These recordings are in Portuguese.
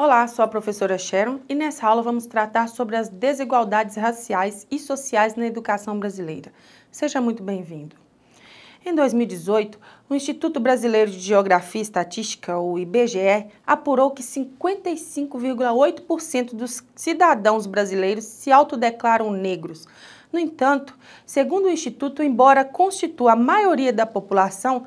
Olá, sou a professora Sharon e nessa aula vamos tratar sobre as desigualdades raciais e sociais na educação brasileira. Seja muito bem-vindo. Em 2018, o Instituto Brasileiro de Geografia e Estatística, o IBGE, apurou que 55,8% dos cidadãos brasileiros se autodeclaram negros. No entanto, segundo o Instituto, embora constitua a maioria da população,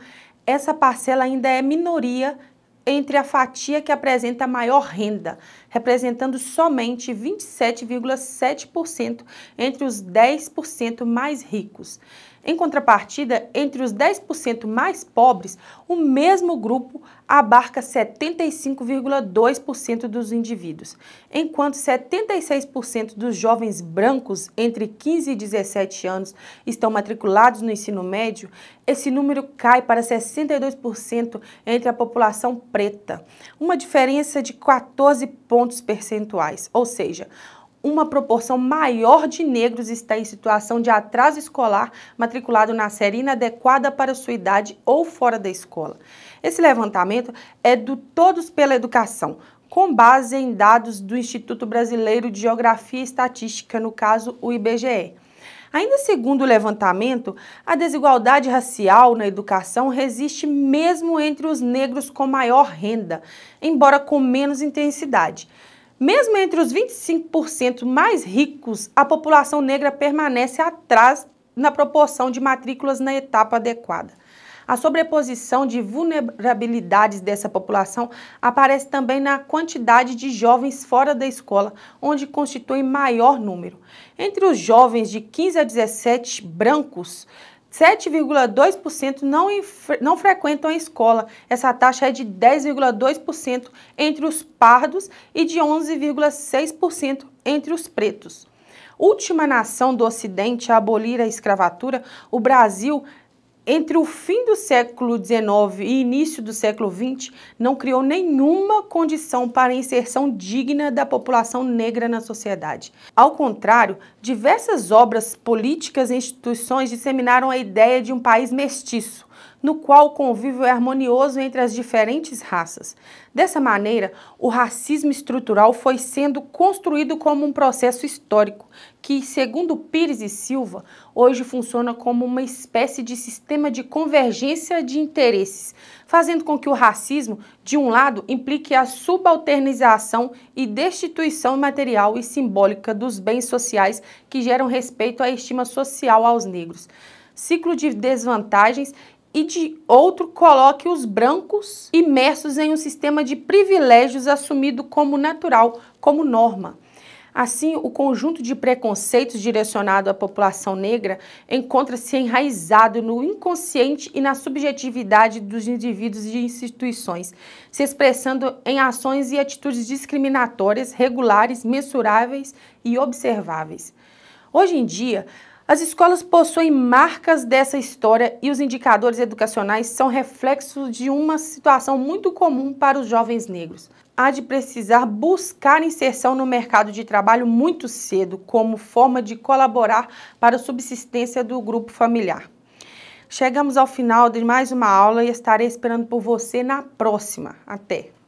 essa parcela ainda é minoria entre a fatia que apresenta maior renda, representando somente 27,7% entre os 10% mais ricos. Em contrapartida, entre os 10% mais pobres, o mesmo grupo abarca 75,2% dos indivíduos, enquanto 76% dos jovens brancos entre 15 e 17 anos estão matriculados no ensino médio, esse número cai para 62% entre a população preta, uma diferença de 14 pontos percentuais, ou seja, uma proporção maior de negros está em situação de atraso escolar, matriculado na série inadequada para sua idade ou fora da escola. Esse levantamento é do Todos pela Educação, com base em dados do Instituto Brasileiro de Geografia e Estatística, no caso, o IBGE. Ainda segundo o levantamento, a desigualdade racial na educação resiste mesmo entre os negros com maior renda, embora com menos intensidade. Mesmo entre os 25% mais ricos, a população negra permanece atrás na proporção de matrículas na etapa adequada. A sobreposição de vulnerabilidades dessa população aparece também na quantidade de jovens fora da escola, onde constitui maior número. Entre os jovens de 15 a 17 brancos, 7,2% não, não frequentam a escola. Essa taxa é de 10,2% entre os pardos e de 11,6% entre os pretos. Última nação do Ocidente a abolir a escravatura, o Brasil entre o fim do século XIX e início do século XX, não criou nenhuma condição para a inserção digna da população negra na sociedade. Ao contrário, diversas obras políticas e instituições disseminaram a ideia de um país mestiço, no qual o convívio é harmonioso entre as diferentes raças. Dessa maneira, o racismo estrutural foi sendo construído como um processo histórico, que, segundo Pires e Silva, hoje funciona como uma espécie de sistema de convergência de interesses, fazendo com que o racismo, de um lado, implique a subalternização e destituição material e simbólica dos bens sociais que geram respeito à estima social aos negros, ciclo de desvantagens e de outro coloque os brancos imersos em um sistema de privilégios assumido como natural, como norma. Assim, o conjunto de preconceitos direcionado à população negra encontra-se enraizado no inconsciente e na subjetividade dos indivíduos e instituições, se expressando em ações e atitudes discriminatórias, regulares, mensuráveis e observáveis. Hoje em dia, as escolas possuem marcas dessa história e os indicadores educacionais são reflexos de uma situação muito comum para os jovens negros. Há de precisar buscar inserção no mercado de trabalho muito cedo, como forma de colaborar para a subsistência do grupo familiar. Chegamos ao final de mais uma aula e estarei esperando por você na próxima. Até!